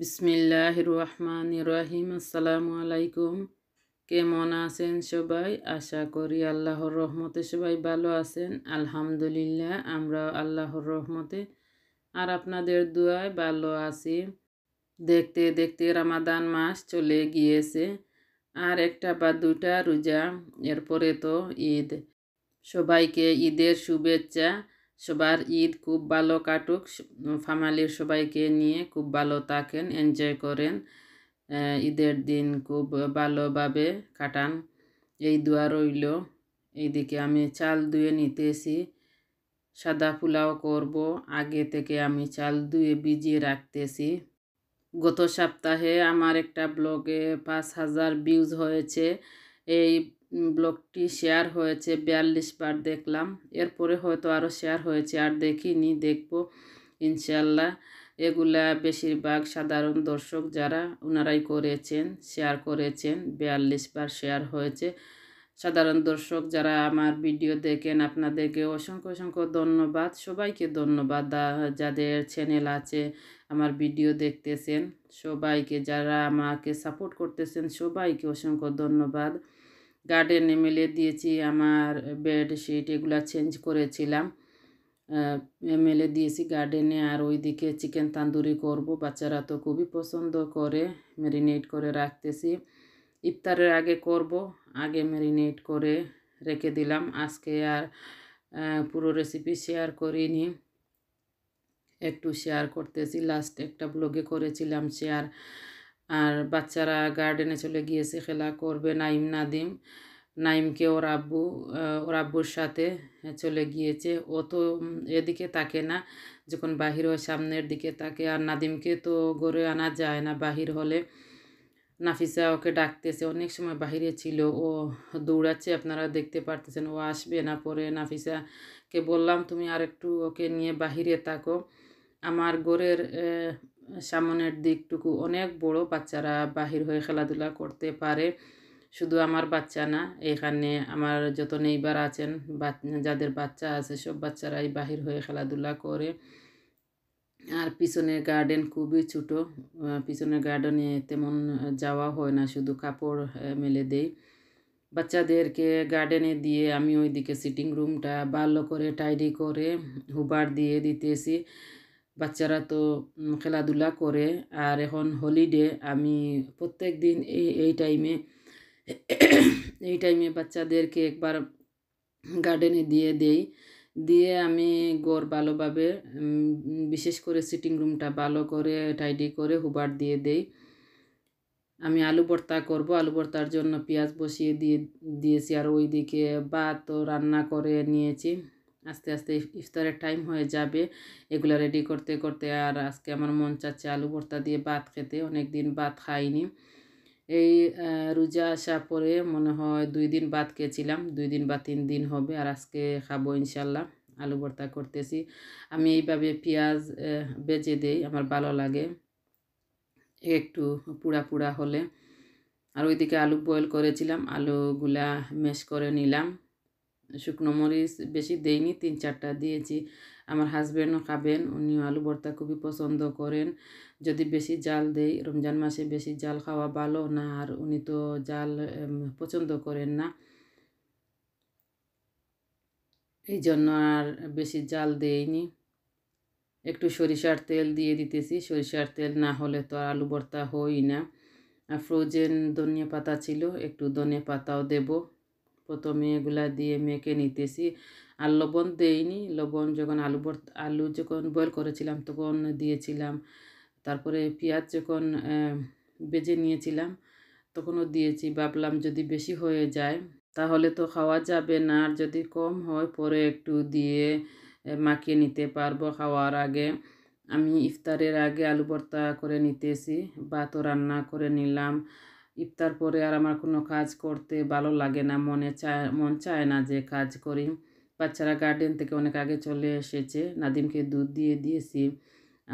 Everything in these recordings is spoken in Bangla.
বিসমিল্লাহ রহমান রহিম আসসালামু আলাইকুম কেমন আছেন সবাই আশা করি আল্লাহর রহমতে সবাই ভালো আছেন আলহামদুলিল্লাহ আমরা আল্লাহর রহমতে আর আপনাদের দুয়ায় ভালো আছি দেখতে দেখতে রামাদান মাস চলে গিয়েছে আর একটা বা দুটা রোজা এরপরে তো ঈদ সবাইকে ঈদের শুভেচ্ছা সবার ঈদ খুব ভালো কাটুক ফ্যামিলির সবাইকে নিয়ে খুব ভালো থাকেন এনজয় করেন ঈদের দিন খুব ভালোভাবে কাটান এই দোয়া রইল এইদিকে আমি চাল ধুয়ে নিতেছি সাদা পোলাও করব আগে থেকে আমি চাল ধুয়ে ভিজিয়ে রাখতেছি গত সপ্তাহে আমার একটা ব্লগে পাঁচ হাজার ভিউজ হয়েছে এই ব্লগটি শেয়ার হয়েছে বিয়াল্লিশ বার দেখলাম এরপরে হয়তো আরও শেয়ার হয়েছে আর দেখিনি দেখব ইনশাল্লাহ এগুলা বেশিরভাগ সাধারণ দর্শক যারা ওনারাই করেছেন শেয়ার করেছেন বিয়াল্লিশ বার শেয়ার হয়েছে সাধারণ দর্শক যারা আমার ভিডিও দেখেন আপনাদেরকে অসংখ্য অসংখ্য ধন্যবাদ সবাইকে ধন্যবাদ যাদের চ্যানেল আছে আমার ভিডিও দেখতেছেন সবাইকে যারা আমাকে সাপোর্ট করতেছেন সবাইকে অসংখ্য ধন্যবাদ গার্ডেনে মেলে দিয়েছি আমার বেডশিট এগুলো চেঞ্জ করেছিলাম মেলে দিয়েছি গার্ডেনে আর ওইদিকে চিকেন তান্দুরি করব বাচ্চারা তো খুবই পছন্দ করে ম্যারিনেট করে রাখতেছি ইফতারের আগে করব আগে ম্যারিনেট করে রেখে দিলাম আজকে আর পুরো রেসিপি শেয়ার করিনি একটু শেয়ার করতেছি লাস্ট একটা ব্লগে করেছিলাম শেয়ার আর বাচ্চারা গার্ডেনে চলে গিয়েছে খেলা করবে নাইম নাদিম নাইমকে ওর আব্বু ওর আব্বুর সাথে চলে গিয়েছে ও তো এদিকে তাকে না যখন বাহির হয় সামনের দিকে তাকে আর নাদিমকে তো গড়ে আনা যায় না বাহির হলে নাফিসা ওকে ডাকতেছে অনেক সময় বাহিরে ছিল ও দৌড়াচ্ছে আপনারা দেখতে পারতেছেন ও আসবে না পরে নাফিসাকে বললাম তুমি আর একটু ওকে নিয়ে বাহিরে থাকো আমার গোরের সামনের দিকটুকু অনেক বড় বাচ্চারা বাহির হয়ে খেলাধুলা করতে পারে শুধু আমার বাচ্চা না এখানে আমার যত নেইবার আছেন যাদের বাচ্চা আছে সব বাচ্চারাই বাহির হয়ে খেলাধুলা করে আর পিছনের গার্ডেন খুবই ছোটো পিছনের গার্ডেনে তেমন যাওয়া হয় না শুধু কাপড় মেলে দেই বাচ্চাদেরকে গার্ডেনে দিয়ে আমি ওইদিকে সিটিং রুমটা ভালো করে টাইডি করে হুবার দিয়ে দিতেছি বাচ্চারা তো খেলাধুলা করে আর এখন হলিডে আমি প্রত্যেক দিন এই এই টাইমে এই টাইমে বাচ্চাদেরকে একবার গার্ডেনে দিয়ে দেই দিয়ে আমি গড় ভালোভাবে বিশেষ করে সিটিং রুমটা ভালো করে টাইডি করে হুবার দিয়ে দেই আমি আলু ভর্তা করব আলু ভর্তার জন্য পেঁয়াজ বসিয়ে দিয়ে দিয়েছি আর ওইদিকে ভাত রান্না করে নিয়েছি আস্তে আস্তে ইফতারের টাইম হয়ে যাবে এগুলো রেডি করতে করতে আর আজকে আমার মন চাচ্ছে আলু ভর্তা দিয়ে ভাত খেতে অনেক দিন ভাত খাইনি এই রোজা আসা পরে মনে হয় দুই দিন ভাত খেয়েছিলাম দুই দিন বা তিন দিন হবে আর আজকে খাবো ইনশাল্লাহ আলু ভর্তা করতেছি আমি এইভাবে পেঁয়াজ বেজে দেই আমার ভালো লাগে একটু পুড়া পুড়া হলে আর ওইদিকে আলু বয়েল করেছিলাম আলুগুলা মেশ করে নিলাম শুকনো মরিচ বেশি দেইনি তিন চারটা দিয়েছি আমার হাজব্যান্ডও খাবেন উনিও আলু ভর্তা খুবই পছন্দ করেন যদি বেশি জাল দেই রমজান মাসে বেশি জাল খাওয়া ভালো না আর উনি তো জাল পছন্দ করেন না এই জন্য আর বেশি জাল দেইনি একটু সরিষার তেল দিয়ে দিতেছি সরিষার তেল না হলে তো আর আলু ভর্তা হই না আর ফ্রোজেন ধনিয়া পাতা ছিল একটু ধনিয়া পাতাও দেবো প্রথমে এগুলা দিয়ে মেখে নিতেছি আর লবণ দেইনি লবণ যখন আলু আলু যখন বয়েল করেছিলাম তখন দিয়েছিলাম তারপরে পেঁয়াজ যখন বেজে নিয়েছিলাম তখনও দিয়েছি ভাবলাম যদি বেশি হয়ে যায় তাহলে তো খাওয়া যাবে না আর যদি কম হয় পরে একটু দিয়ে মাখিয়ে নিতে পারবো খাওয়ার আগে আমি ইফতারের আগে আলু ভর্তা করে নিতেছি ভাতও রান্না করে নিলাম ইফতার পরে আর আমার কোনো কাজ করতে ভালো লাগে না মনে চায় মন চায় না যে কাজ করি বাচ্চারা গার্ডেন থেকে অনেক আগে চলে এসেছে নাদিমকে দুধ দিয়ে দিয়েছি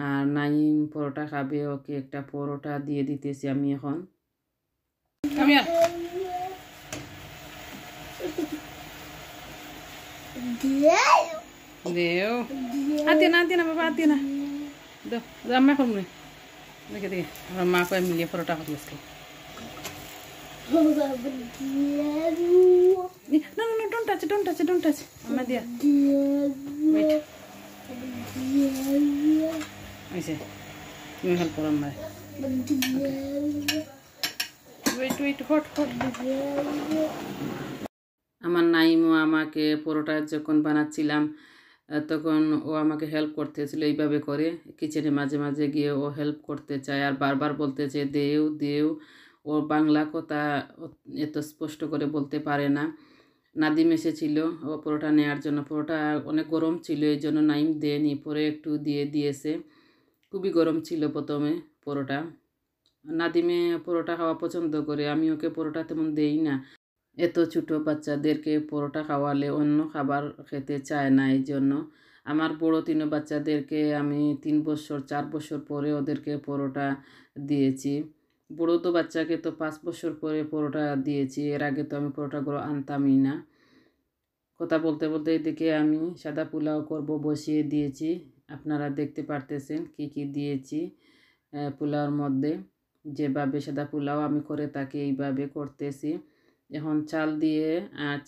আর নাইম পরোটা খাবে ওকে একটা পরোটা দিয়ে দিতেছি আমি এখন আমি হাতে না দেখে মা মিলিয়ে পরোটা খাতে No, no, no, don't touch it, don't touch it, don't touch it. My dear. Wait. I say, you help her on Okay. Wait, wait, hot, hot. আমার নাইমও আমাকে পরোটা যখন বানাচ্ছিলাম তখন ও আমাকে হেল্প করতেছিল এইভাবে করে কিচেনে মাঝে মাঝে গিয়ে ও হেল্প করতে চায় আর বারবার বলতে চায় দেও দেও ও বাংলা কথা এত স্পষ্ট করে বলতে পারে না নাদিম এসেছিল ও পরোটা নেওয়ার জন্য পরোটা অনেক গরম ছিল এই জন্য নাইম দেয়নি পরে একটু দিয়ে দিয়েছে খুবই গরম ছিল প্রথমে পরোটা নাদিমে পরোটা খাওয়া পছন্দ করে আমি ওকে পরোটা তেমন দেই না এত ছোটো বাচ্চাদেরকে পরোটা খাওয়ালে অন্য খাবার খেতে চায় না এই জন্য আমার বড় তিন বাচ্চাদেরকে আমি তিন বছর চার বছর পরে ওদেরকে পরোটা দিয়েছি বুড়ো তো বাচ্চাকে তো পাঁচ বছর পরে পরোটা দিয়েছি এর আগে তো আমি পরোটাগুলো আনতামই না কথা বলতে বলতে এদিকে আমি সাদা পোলাও করব বসিয়ে দিয়েছি আপনারা দেখতে পারতেছেন কি কি দিয়েছি পোলাওর মধ্যে যেভাবে সাদা পোলাও আমি করে তাকে এইভাবে করতেছি এখন চাল দিয়ে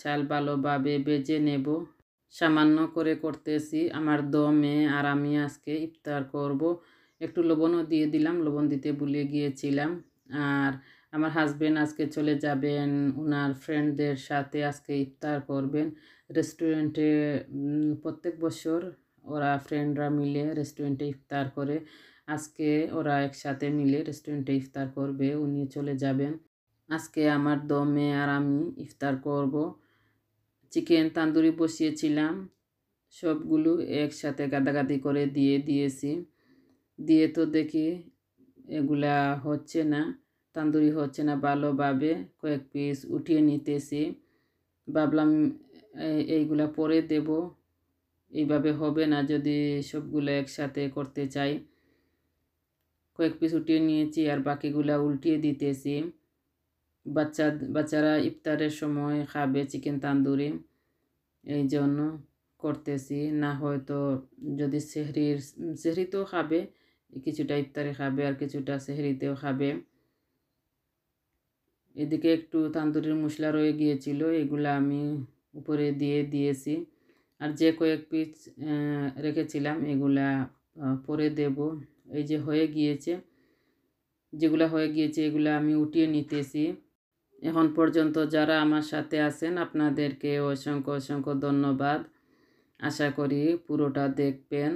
চাল ভালোভাবে বেজে নেব সামান্য করে করতেছি আমার দমে আর আমি আজকে ইফতার করব একটু লবণও দিয়ে দিলাম লবণ দিতে ভুলে গিয়েছিলাম আর আমার হাজবেন্ড আজকে চলে যাবেন ওনার ফ্রেন্ডদের সাথে আজকে ইফতার করবেন রেস্টুরেন্টে প্রত্যেক বছর ওরা ফ্রেন্ডরা মিলে রেস্টুরেন্টে ইফতার করে আজকে ওরা একসাথে মিলে রেস্টুরেন্টে ইফতার করবে উনি চলে যাবেন আজকে আমার দমে আর আমি ইফতার করব চিকেন তান্দুরি বসিয়েছিলাম সবগুলো একসাথে গাদাগাদি করে দিয়ে দিয়েছি দিয়ে তো দেখি এগুলা হচ্ছে না তান্দুরি হচ্ছে না ভালোভাবে কয়েক পিস উঠিয়ে নিতেছি ভাবলাম এইগুলা পরে দেব এইভাবে হবে না যদি সবগুলো একসাথে করতে চাই কয়েক পিস উঠিয়ে নিয়েছি আর বাকিগুলা উল্টিয়ে দিতেছি বাচ্চা বাচ্চারা ইফতারের সময় খাবে চিকেন তান্দুরি এই জন্য করতেছি না হয়তো যদি শেহরির শেহরি তো খাবে কিছুটা ইফতারে খাবে আর কিছুটা সেহরিতেও খাবে এদিকে একটু তান্দুরির মশলা রয়ে গিয়েছিল এগুলা আমি উপরে দিয়ে দিয়েছি আর যে কয়েক পিস রেখেছিলাম এগুলা পরে দেব এই যে হয়ে গিয়েছে যেগুলা হয়ে গিয়েছে এগুলো আমি উঠিয়ে নিতেছি এখন পর্যন্ত যারা আমার সাথে আছেন আপনাদেরকে অসংখ্য অসংখ্য ধন্যবাদ আশা করি পুরোটা দেখবেন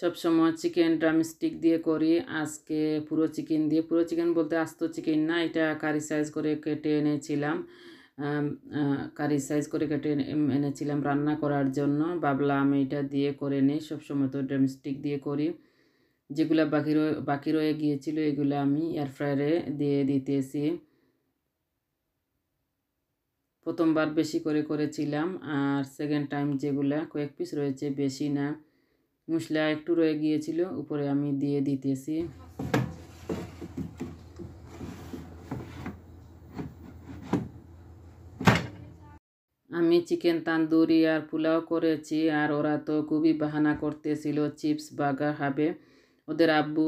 সবসময় চিকেন ড্রামস্টিক দিয়ে করি আজকে পুরো চিকেন দিয়ে পুরো চিকেন বলতে আস্ত চিকেন না এটা কারি সাইজ করে কেটে এনেছিলাম কারি সাইজ করে কেটে এনেছিলাম রান্না করার জন্য বাবলা আমি এটা দিয়ে করে নিই সবসময় তো ড্রামস্টিক দিয়ে করি যেগুলা বাকি রয়ে বাকি রয়ে গিয়েছিলো এগুলো আমি এয়ার ফ্রায়ারে দিয়ে দিতেছি প্রথমবার বেশি করে করেছিলাম আর সেকেন্ড টাইম যেগুলা কয়েক পিস রয়েছে বেশি না মশলা একটু রয়ে গিয়েছিল উপরে আমি দিয়ে দিতেছি আমি চিকেন তান্দুরি আর পোলাও করেছি আর ওরা তো খুবই বাহানা করতেছিল চিপস বাগার হবে ওদের আব্বু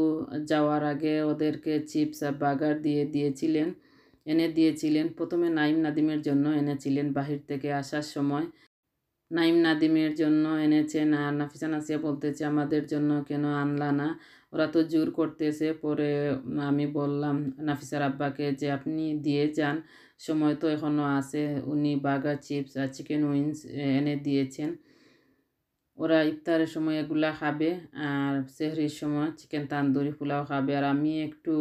যাওয়ার আগে ওদেরকে চিপস আর বাগার দিয়ে দিয়েছিলেন এনে দিয়েছিলেন প্রথমে নাইম নাদিমের জন্য এনেছিলেন বাহির থেকে আসার সময় নাইম নাদিমের জন্য এনেছেন আর নাফিসা নাসিয়া বলতেছে আমাদের জন্য কেন আনলা না ওরা তো জোর করতেছে পরে আমি বললাম নাফিসার আব্বাকে যে আপনি দিয়ে যান সময় তো এখনও আছে উনি বাগা চিপস আর চিকেন উইংস এনে দিয়েছেন ওরা ইফতারের সময় এগুলা খাবে আর সেহরির সময় চিকেন তান্দুরি পোলাও খাবে আর আমি একটু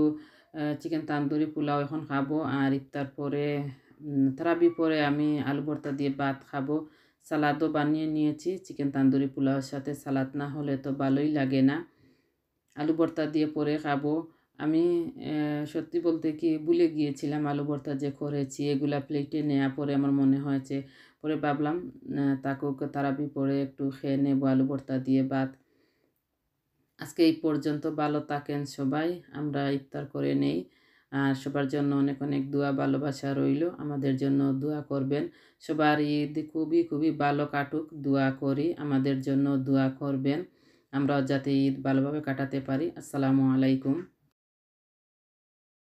চিকেন তান্দুরি পোলাও এখন খাবো আর ইফতার পরে তারাবি পরে আমি আলু ভর্তা দিয়ে ভাত খাবো সালাদও বানিয়ে নিয়েছি চিকেন তান্দুরি পোলাওর সাথে সালাদ না হলে তো ভালোই লাগে না আলু ভর্তা দিয়ে পরে খাবো আমি সত্যি বলতে কি ভুলে গিয়েছিলাম আলু ভর্তা যে করেছি এগুলা প্লেটে নেওয়া পরে আমার মনে হয়েছে পরে ভাবলাম তাকেও তারাবি পরে একটু খেয়ে নেব আলু ভর্তা দিয়ে ভাত আজকে এই পর্যন্ত ভালো থাকেন সবাই আমরা ইফতার করে নেই আর সবার জন্য অনেক অনেক দোয়া ভালোবাসা রইল আমাদের জন্য দোয়া করবেন সবার ঈদ খুবই খুবই ভালো কাটুক দোয়া করি আমাদের জন্য দোয়া করবেন আমরাও যাতে ঈদ ভালোভাবে কাটাতে পারি আসসালামু আলাইকুম